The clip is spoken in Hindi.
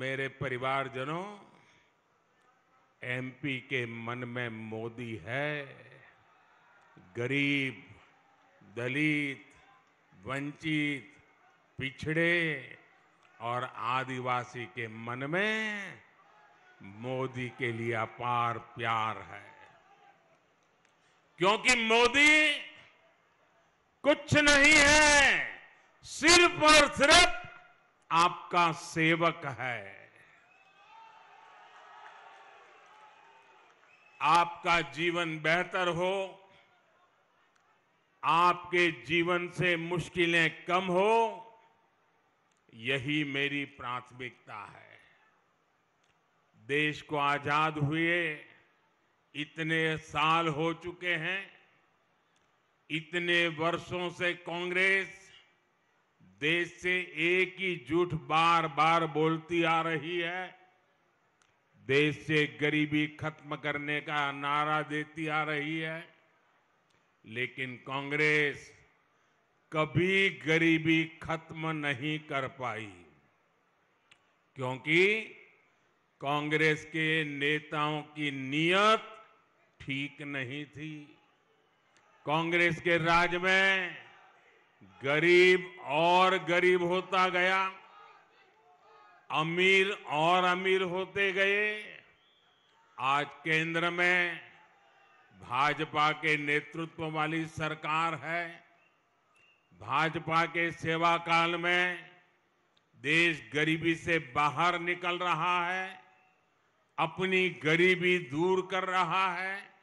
मेरे परिवारजनों एमपी के मन में मोदी है गरीब दलित वंचित पिछड़े और आदिवासी के मन में मोदी के लिए अपार प्यार है क्योंकि मोदी कुछ नहीं है सिर्फ और सिर्फ आपका सेवक है आपका जीवन बेहतर हो आपके जीवन से मुश्किलें कम हो यही मेरी प्राथमिकता है देश को आजाद हुए इतने साल हो चुके हैं इतने वर्षों से कांग्रेस देश से एक ही झूठ बार बार बोलती आ रही है देश से गरीबी खत्म करने का नारा देती आ रही है लेकिन कांग्रेस कभी गरीबी खत्म नहीं कर पाई क्योंकि कांग्रेस के नेताओं की नीयत ठीक नहीं थी कांग्रेस के राज में गरीब और गरीब होता गया अमीर और अमीर होते गए आज केंद्र में भाजपा के नेतृत्व वाली सरकार है भाजपा के सेवा काल में देश गरीबी से बाहर निकल रहा है अपनी गरीबी दूर कर रहा है